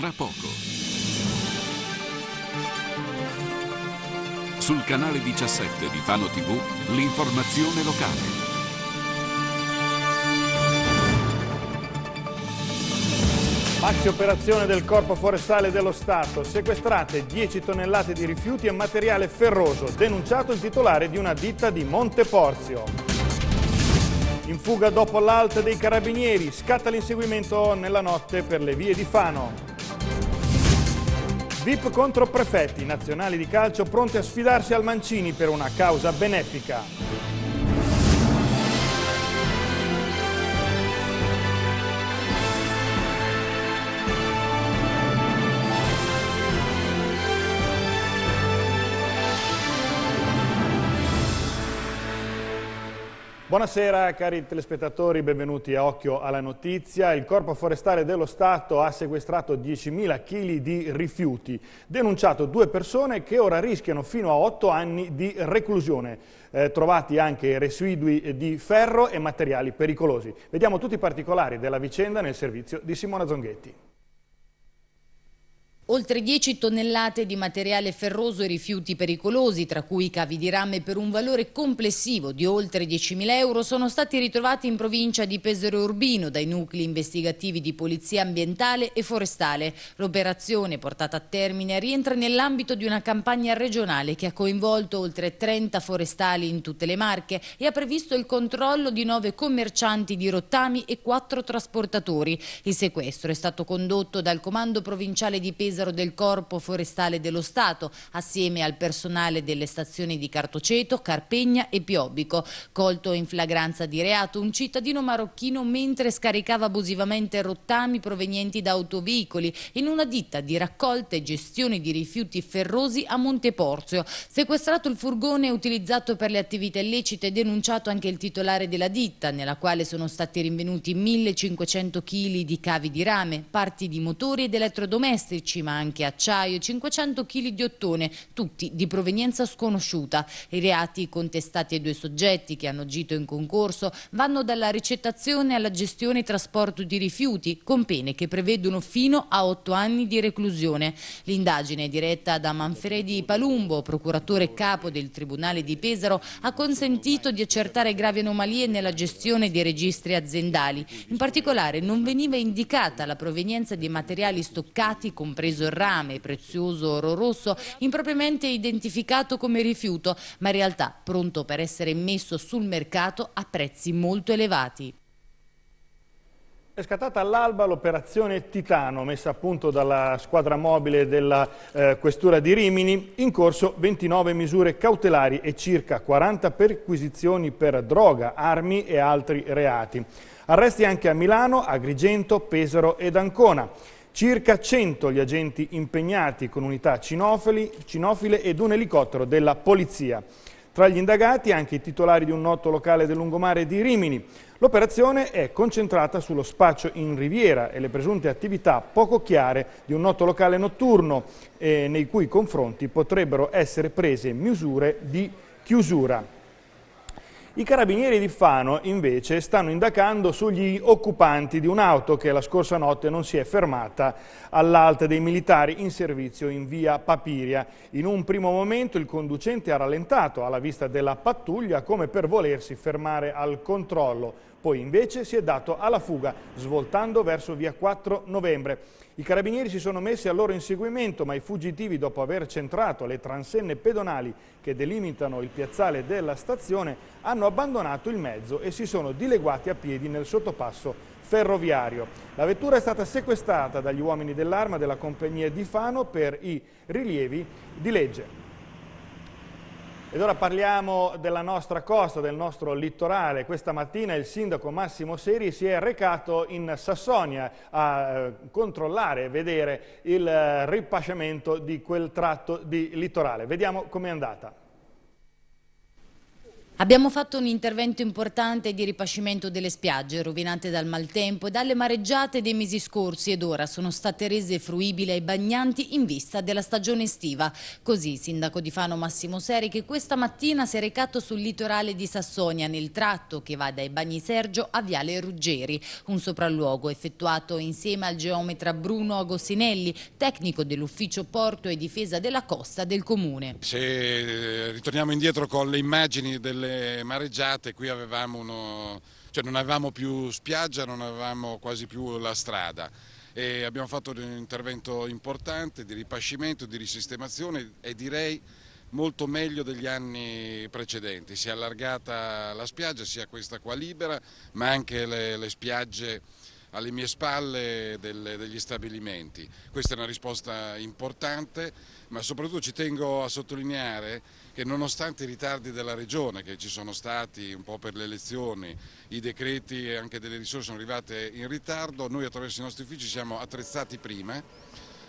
tra poco. Sul canale 17 di Fano TV, l'informazione locale. Maxi operazione del Corpo Forestale dello Stato. Sequestrate 10 tonnellate di rifiuti e materiale ferroso. Denunciato il titolare di una ditta di Monteporzio. In fuga dopo l'alt dei carabinieri, scatta l'inseguimento nella notte per le vie di Fano. VIP contro prefetti, nazionali di calcio pronti a sfidarsi al Mancini per una causa benefica. Buonasera cari telespettatori, benvenuti a Occhio alla Notizia. Il Corpo Forestale dello Stato ha sequestrato 10.000 kg di rifiuti, denunciato due persone che ora rischiano fino a 8 anni di reclusione, eh, trovati anche residui di ferro e materiali pericolosi. Vediamo tutti i particolari della vicenda nel servizio di Simona Zonghetti. Oltre 10 tonnellate di materiale ferroso e rifiuti pericolosi, tra cui cavi di rame per un valore complessivo di oltre 10.000 euro, sono stati ritrovati in provincia di Pesaro Urbino dai nuclei investigativi di polizia ambientale e forestale. L'operazione portata a termine rientra nell'ambito di una campagna regionale che ha coinvolto oltre 30 forestali in tutte le Marche e ha previsto il controllo di 9 commercianti di rottami e 4 trasportatori. Il sequestro è stato condotto dal Comando Provinciale di Pesaro Pesaro del Corpo Forestale dello Stato, assieme al personale delle stazioni di Cartoceto, Carpegna e Piobbico. Colto in flagranza di reato un cittadino marocchino mentre scaricava abusivamente rottami provenienti da autoveicoli in una ditta di raccolta e gestione di rifiuti ferrosi a Monteporzio. Sequestrato il furgone utilizzato per le attività illecite e denunciato anche il titolare della ditta, nella quale sono stati rinvenuti 1500 kg di cavi di rame, parti di motori ed elettrodomestici, ma anche acciaio e 500 kg di ottone, tutti di provenienza sconosciuta. I reati contestati ai due soggetti che hanno agito in concorso vanno dalla ricettazione alla gestione e trasporto di rifiuti, con pene che prevedono fino a 8 anni di reclusione. L'indagine diretta da Manfredi Palumbo, procuratore capo del Tribunale di Pesaro, ha consentito di accertare gravi anomalie nella gestione dei registri aziendali. In particolare non veniva indicata la provenienza di materiali stoccati, compreso sospeso il rame, prezioso oro rosso, impropriamente identificato come rifiuto, ma in realtà pronto per essere messo sul mercato a prezzi molto elevati. È scattata all'alba l'operazione Titano, messa a punto dalla squadra mobile della eh, Questura di Rimini, in corso 29 misure cautelari e circa 40 perquisizioni per droga, armi e altri reati. Arresti anche a Milano, Agrigento, Pesaro ed Ancona circa 100 gli agenti impegnati con unità cinofili, cinofile ed un elicottero della polizia. Tra gli indagati anche i titolari di un noto locale del lungomare di Rimini. L'operazione è concentrata sullo spaccio in riviera e le presunte attività poco chiare di un noto locale notturno eh, nei cui confronti potrebbero essere prese misure di chiusura. I carabinieri di Fano invece stanno indagando sugli occupanti di un'auto che la scorsa notte non si è fermata all'alta dei militari in servizio in via Papiria. In un primo momento il conducente ha rallentato alla vista della pattuglia come per volersi fermare al controllo, poi invece si è dato alla fuga svoltando verso via 4 novembre. I carabinieri si sono messi al loro inseguimento, ma i fuggitivi, dopo aver centrato le transenne pedonali che delimitano il piazzale della stazione, hanno abbandonato il mezzo e si sono dileguati a piedi nel sottopasso ferroviario. La vettura è stata sequestrata dagli uomini dell'arma della compagnia di Fano per i rilievi di legge. Ed ora parliamo della nostra costa, del nostro litorale. Questa mattina il sindaco Massimo Seri si è recato in Sassonia a eh, controllare e vedere il eh, ripasciamento di quel tratto di litorale. Vediamo com'è andata. Abbiamo fatto un intervento importante di ripascimento delle spiagge rovinate dal maltempo e dalle mareggiate dei mesi scorsi ed ora sono state rese fruibili ai bagnanti in vista della stagione estiva. Così il sindaco di Fano Massimo Seri che questa mattina si è recato sul litorale di Sassonia nel tratto che va dai bagni Sergio a Viale Ruggeri, un sopralluogo effettuato insieme al geometra Bruno Agossinelli, tecnico dell'ufficio porto e difesa della costa del comune. Se eh, ritorniamo indietro con le immagini delle le mareggiate qui avevamo uno, cioè non avevamo più spiaggia, non avevamo quasi più la strada. E abbiamo fatto un intervento importante di ripascimento, di risistemazione e direi molto meglio degli anni precedenti. Si è allargata la spiaggia, sia questa qua libera, ma anche le, le spiagge alle mie spalle del, degli stabilimenti. Questa è una risposta importante, ma soprattutto ci tengo a sottolineare che nonostante i ritardi della Regione che ci sono stati un po' per le elezioni, i decreti e anche delle risorse sono arrivate in ritardo, noi attraverso i nostri uffici siamo attrezzati prima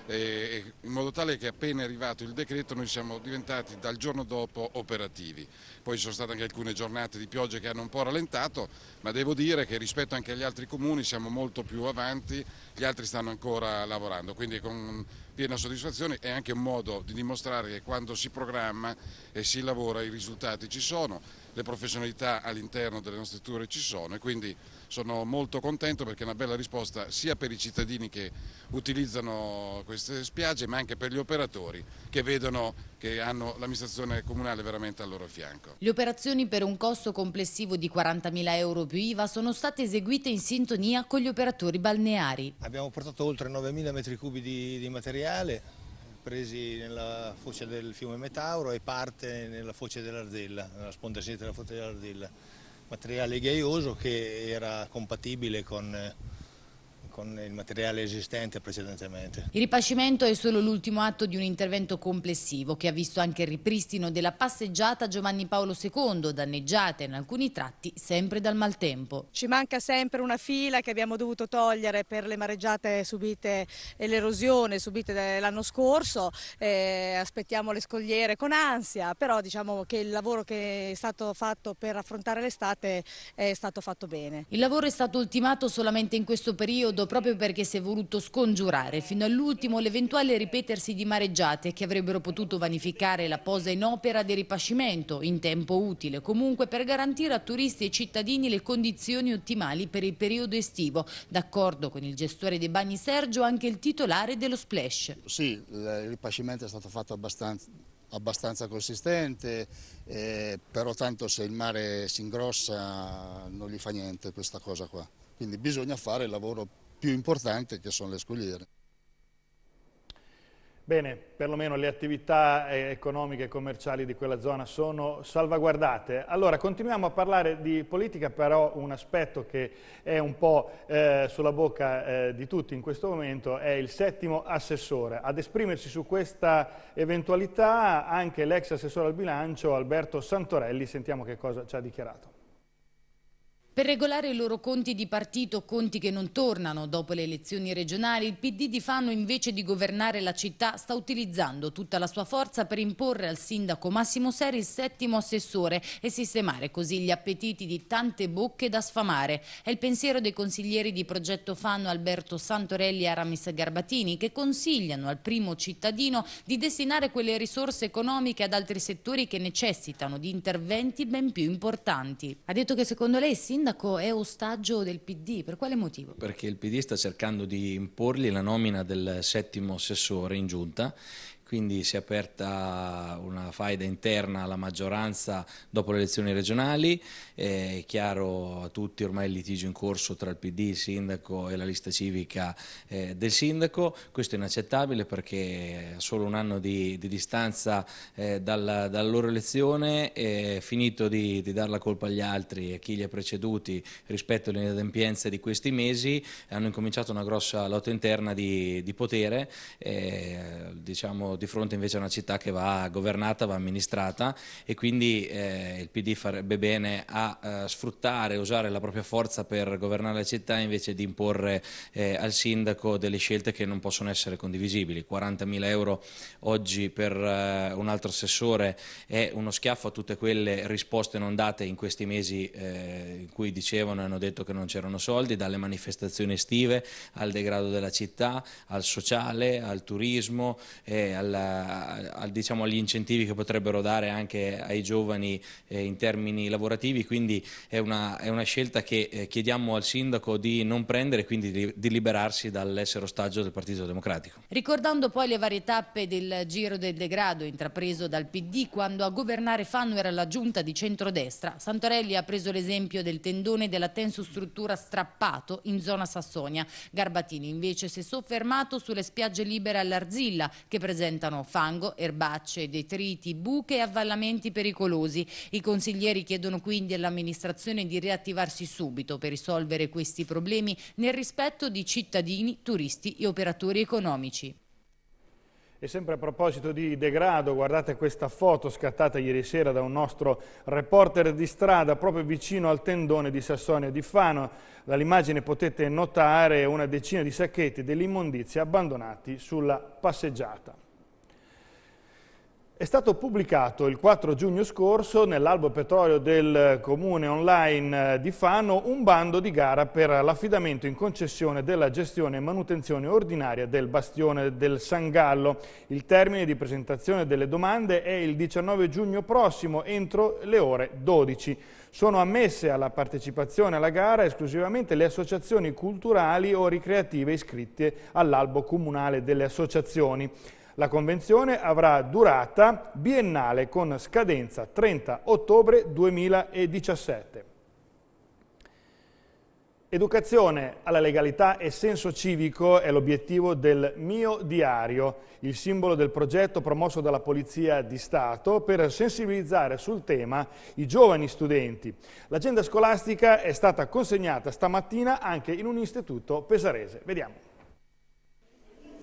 eh, in modo tale che appena è arrivato il decreto noi siamo diventati dal giorno dopo operativi. Poi ci sono state anche alcune giornate di pioggia che hanno un po' rallentato, ma devo dire che rispetto anche agli altri comuni siamo molto più avanti, gli altri stanno ancora lavorando, quindi con piena soddisfazione è anche un modo di dimostrare che quando si programma e si lavora i risultati ci sono, le professionalità all'interno delle nostre strutture ci sono e quindi sono molto contento perché è una bella risposta sia per i cittadini che utilizzano queste spiagge ma anche per gli operatori che vedono che hanno l'amministrazione comunale veramente al loro fianco. Le operazioni per un costo complessivo di 40.000 euro più IVA sono state eseguite in sintonia con gli operatori balneari. Abbiamo portato oltre 9.000 metri cubi di, di materiale, presi nella foce del fiume Metauro e parte nella foce dell'Ardella, nella sponda sinistra della foce dell'Ardella materiale ghiaioso che era compatibile con eh, con il materiale esistente precedentemente. Il ripascimento è solo l'ultimo atto di un intervento complessivo che ha visto anche il ripristino della passeggiata Giovanni Paolo II, danneggiata in alcuni tratti sempre dal maltempo. Ci manca sempre una fila che abbiamo dovuto togliere per le mareggiate subite e l'erosione subite l'anno scorso, eh, aspettiamo le scogliere con ansia, però diciamo che il lavoro che è stato fatto per affrontare l'estate è stato fatto bene. Il lavoro è stato ultimato solamente in questo periodo proprio perché si è voluto scongiurare fino all'ultimo l'eventuale ripetersi di mareggiate che avrebbero potuto vanificare la posa in opera del ripascimento in tempo utile, comunque per garantire a turisti e cittadini le condizioni ottimali per il periodo estivo. D'accordo con il gestore dei bagni Sergio, anche il titolare dello splash. Sì, il ripascimento è stato fatto abbastanza abbastanza consistente, eh, però tanto se il mare si ingrossa non gli fa niente questa cosa qua. Quindi bisogna fare il lavoro più importante che sono le scogliere. Bene, perlomeno le attività eh, economiche e commerciali di quella zona sono salvaguardate. Allora, continuiamo a parlare di politica, però un aspetto che è un po' eh, sulla bocca eh, di tutti in questo momento è il settimo assessore. Ad esprimersi su questa eventualità anche l'ex assessore al bilancio Alberto Santorelli, sentiamo che cosa ci ha dichiarato. Per regolare i loro conti di partito, conti che non tornano dopo le elezioni regionali, il PD di Fano invece di governare la città sta utilizzando tutta la sua forza per imporre al sindaco Massimo Seri il settimo assessore e sistemare così gli appetiti di tante bocche da sfamare. È il pensiero dei consiglieri di Progetto Fano Alberto Santorelli e Aramis Garbatini che consigliano al primo cittadino di destinare quelle risorse economiche ad altri settori che necessitano di interventi ben più importanti. Ha detto che secondo lei il sindaco sindaco è ostaggio del PD, per quale motivo? Perché il PD sta cercando di imporgli la nomina del settimo assessore in giunta quindi si è aperta una faida interna alla maggioranza dopo le elezioni regionali, eh, è chiaro a tutti ormai il litigio in corso tra il PD, il sindaco e la lista civica eh, del sindaco, questo è inaccettabile perché a solo un anno di, di distanza dalla, eh, dalla, loro elezione è finito di, di dar la colpa agli altri e a chi li ha preceduti rispetto alle inadempienze di questi mesi, hanno incominciato una grossa lotta interna di, di potere, eh, diciamo di fronte invece a una città che va governata, va amministrata e quindi eh, il PD farebbe bene a eh, sfruttare, usare la propria forza per governare la città invece di imporre eh, al sindaco delle scelte che non possono essere condivisibili. 40.000 euro oggi per eh, un altro assessore è uno schiaffo a tutte quelle risposte non date in questi mesi eh, in cui dicevano e hanno detto che non c'erano soldi, dalle manifestazioni estive al degrado della città, al sociale, al turismo, eh, al al, al, diciamo, agli incentivi che potrebbero dare anche ai giovani eh, in termini lavorativi, quindi è una, è una scelta che eh, chiediamo al sindaco di non prendere, e quindi di, di liberarsi dall'essere ostaggio del Partito Democratico. Ricordando poi le varie tappe del giro del degrado intrapreso dal PD quando a governare Fanno era la giunta di centrodestra, Santorelli ha preso l'esempio del tendone della tensostruttura strappato in zona Sassonia. Garbatini invece si è soffermato sulle spiagge libere all'Arzilla che presenta presentano fango, erbacce, detriti, buche e avvallamenti pericolosi. I consiglieri chiedono quindi all'amministrazione di riattivarsi subito per risolvere questi problemi nel rispetto di cittadini, turisti e operatori economici. E sempre a proposito di degrado, guardate questa foto scattata ieri sera da un nostro reporter di strada proprio vicino al tendone di Sassonia di Fano. Dall'immagine potete notare una decina di sacchetti dell'immondizia abbandonati sulla passeggiata è stato pubblicato il 4 giugno scorso nell'albo petrolio del comune online eh, di Fano un bando di gara per l'affidamento in concessione della gestione e manutenzione ordinaria del bastione del San Gallo. Il termine di presentazione delle domande è il 19 giugno prossimo entro le ore 12. Sono ammesse alla partecipazione alla gara esclusivamente le associazioni culturali o ricreative iscritte all'albo comunale delle associazioni. La convenzione avrà durata biennale con scadenza 30 ottobre 2017. Educazione alla legalità e senso civico è l'obiettivo del Mio Diario, il simbolo del progetto promosso dalla Polizia di Stato per sensibilizzare sul tema i giovani studenti. L'agenda scolastica è stata consegnata stamattina anche in un istituto pesarese. Vediamo.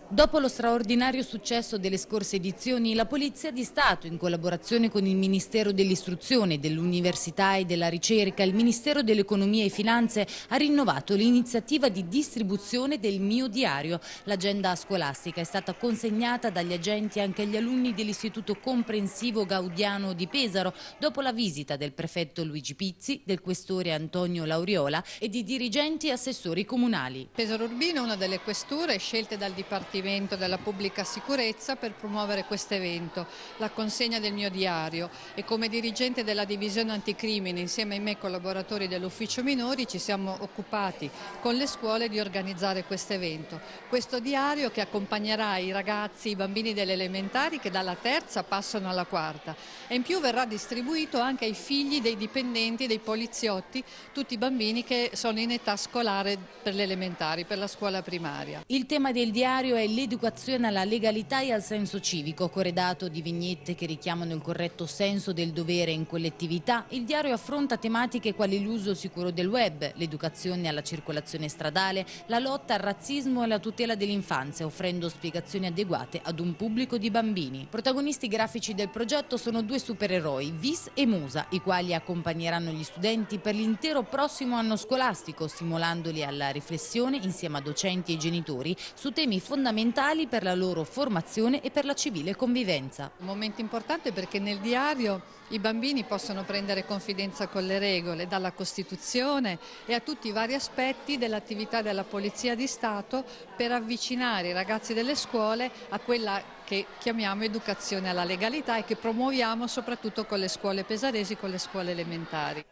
Dopo lo straordinario successo delle scorse edizioni, la Polizia di Stato, in collaborazione con il Ministero dell'Istruzione, dell'Università e della Ricerca, il Ministero dell'Economia e Finanze, ha rinnovato l'iniziativa di distribuzione del Mio Diario. L'agenda scolastica è stata consegnata dagli agenti anche agli alunni dell'Istituto Comprensivo Gaudiano di Pesaro, dopo la visita del prefetto Luigi Pizzi, del questore Antonio Lauriola e di dirigenti e assessori comunali. Pesaro Urbino è una delle questure scelte dal Dipartimento Dipartimento della Pubblica Sicurezza per promuovere questo evento, la consegna del mio diario e come dirigente della divisione anticrimine insieme ai miei collaboratori dell'ufficio minori ci siamo occupati con le scuole di organizzare questo evento. Questo diario che accompagnerà i ragazzi, i bambini delle elementari che dalla terza passano alla quarta e in più verrà distribuito anche ai figli dei dipendenti, dei poliziotti, tutti i bambini che sono in età scolare per le elementari, per la scuola primaria. Il tema del diario è l'educazione alla legalità e al senso civico, corredato di vignette che richiamano il corretto senso del dovere in collettività, il diario affronta tematiche quali l'uso sicuro del web, l'educazione alla circolazione stradale, la lotta al razzismo e la tutela dell'infanzia, offrendo spiegazioni adeguate ad un pubblico di bambini. Protagonisti grafici del progetto sono due supereroi, Vis e Musa, i quali accompagneranno gli studenti per l'intero prossimo anno scolastico, stimolandoli alla riflessione insieme a docenti e genitori su temi fondamentali fondamentali per la loro formazione e per la civile convivenza. Un momento importante perché nel diario i bambini possono prendere confidenza con le regole, dalla Costituzione e a tutti i vari aspetti dell'attività della Polizia di Stato per avvicinare i ragazzi delle scuole a quella che chiamiamo educazione alla legalità e che promuoviamo soprattutto con le scuole pesaresi, con le scuole elementari.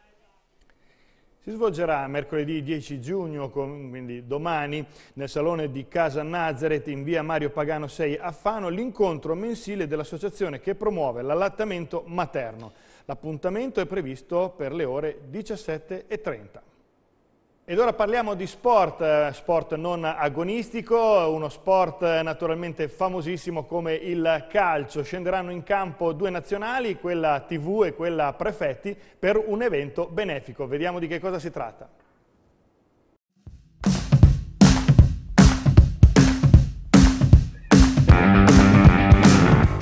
Si svolgerà mercoledì 10 giugno, quindi domani, nel salone di Casa Nazareth in via Mario Pagano 6 a Fano l'incontro mensile dell'associazione che promuove l'allattamento materno. L'appuntamento è previsto per le ore 17.30. Ed ora parliamo di sport, sport non agonistico, uno sport naturalmente famosissimo come il calcio. Scenderanno in campo due nazionali, quella TV e quella Prefetti, per un evento benefico. Vediamo di che cosa si tratta.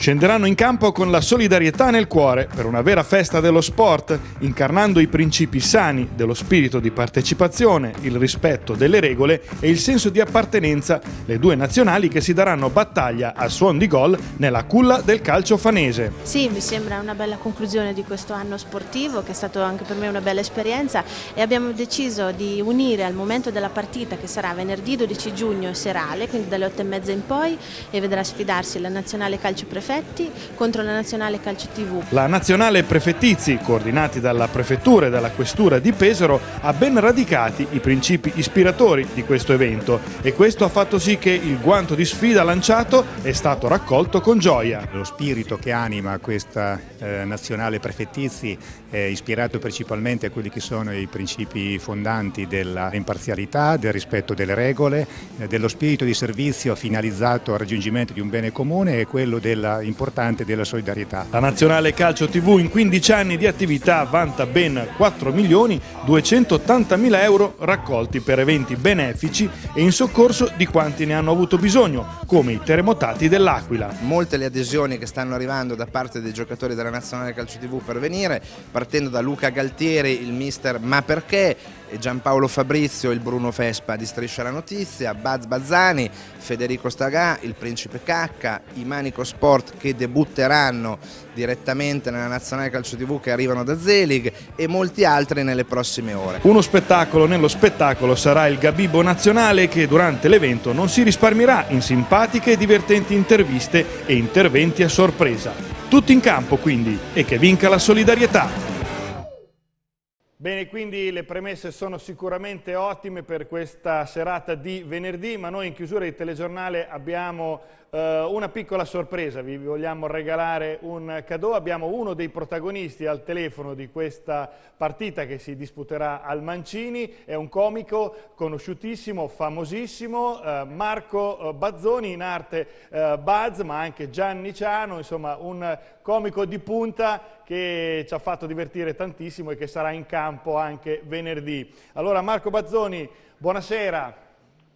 Scenderanno in campo con la solidarietà nel cuore per una vera festa dello sport, incarnando i principi sani dello spirito di partecipazione, il rispetto delle regole e il senso di appartenenza, le due nazionali che si daranno battaglia a suon di gol nella culla del calcio fanese. Sì, mi sembra una bella conclusione di questo anno sportivo che è stato anche per me una bella esperienza e abbiamo deciso di unire al momento della partita che sarà venerdì 12 giugno serale, quindi dalle 8 e mezza in poi e vedrà sfidarsi la nazionale calcio preferita prefetti contro la nazionale calcio tv. La nazionale prefettizi, coordinati dalla prefettura e dalla questura di Pesaro, ha ben radicati i principi ispiratori di questo evento e questo ha fatto sì che il guanto di sfida lanciato è stato raccolto con gioia. Lo spirito che anima questa eh, nazionale prefettizi eh, ispirato principalmente a quelli che sono i principi fondanti dell'imparzialità, del rispetto delle regole, eh, dello spirito di servizio finalizzato al raggiungimento di un bene comune e quello importante della solidarietà. La Nazionale Calcio TV in 15 anni di attività vanta ben 4 milioni 280 mila euro raccolti per eventi benefici e in soccorso di quanti ne hanno avuto bisogno, come i terremotati dell'Aquila. Molte le adesioni che stanno arrivando da parte dei giocatori della Nazionale Calcio TV per venire, per partendo da Luca Galtieri, il mister Ma perché, Giampaolo Fabrizio, il Bruno Fespa di Striscia la Notizia, Baz Bazzani, Federico Stagà, il Principe Cacca, i Manico Sport che debutteranno direttamente nella Nazionale Calcio TV che arrivano da Zelig e molti altri nelle prossime ore. Uno spettacolo nello spettacolo sarà il Gabibo Nazionale che durante l'evento non si risparmierà in simpatiche e divertenti interviste e interventi a sorpresa. Tutti in campo quindi e che vinca la solidarietà. Bene, quindi le premesse sono sicuramente ottime per questa serata di venerdì, ma noi in chiusura di telegiornale abbiamo eh, una piccola sorpresa, vi vogliamo regalare un cadeau. Abbiamo uno dei protagonisti al telefono di questa partita che si disputerà al Mancini, è un comico conosciutissimo, famosissimo, eh, Marco eh, Bazzoni in arte eh, Buzz, ma anche Gianni Ciano, insomma un comico di punta che ci ha fatto divertire tantissimo e che sarà in campo anche venerdì. Allora Marco Bazzoni, buonasera.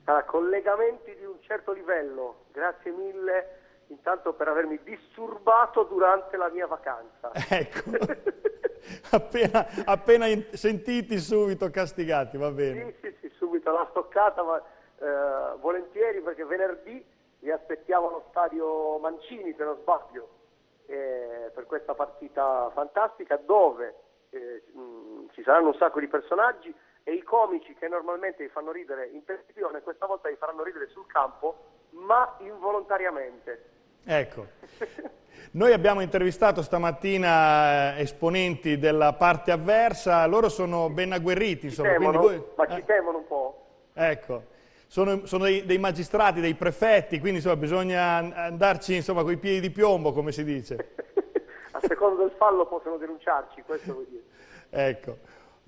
Ah, collegamenti di certo livello. Grazie mille intanto per avermi disturbato durante la mia vacanza. Ecco, appena, appena sentiti subito castigati, va bene. Sì, sì, sì, subito la stoccata, ma eh, volentieri perché venerdì vi aspettiamo allo stadio Mancini, se non sbaglio, eh, per questa partita fantastica dove eh, mh, ci saranno un sacco di personaggi e i comici che normalmente li fanno ridere in televisione, questa volta li faranno ridere sul campo, ma involontariamente. Ecco. Noi abbiamo intervistato stamattina eh, esponenti della parte avversa, loro sono ben agguerriti, insomma. Ci temono, voi... Ma ci eh. temono un po'. Ecco, sono, sono dei, dei, magistrati, dei prefetti, quindi insomma, bisogna andarci insomma, con i piedi di piombo, come si dice. A secondo del fallo possono denunciarci, questo vuol dire. Ecco.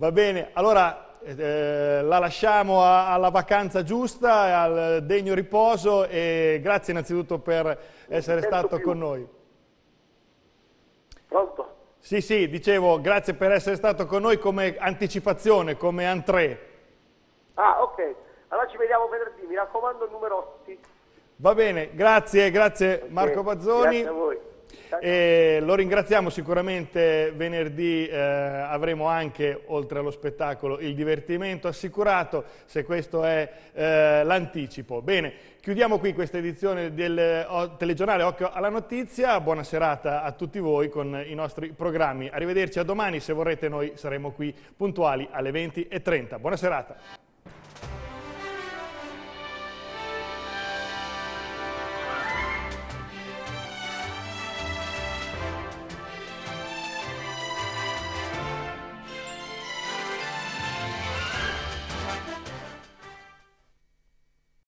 Va bene, allora eh, la lasciamo a, alla vacanza giusta, al degno riposo e grazie innanzitutto per essere stato più. con noi. Pronto? Sì, sì, dicevo grazie per essere stato con noi come anticipazione, come entrée. Ah, ok. Allora ci vediamo venerdì, mi raccomando numerotti. Va bene, grazie, grazie okay. Marco Bazzoni. Grazie a voi. E lo ringraziamo sicuramente venerdì, eh, avremo anche, oltre allo spettacolo, il divertimento assicurato, se questo è eh, l'anticipo. Bene, chiudiamo qui questa edizione del telegiornale Occhio alla Notizia, buona serata a tutti voi con i nostri programmi. Arrivederci a domani, se vorrete noi saremo qui puntuali alle 20.30. Buona serata.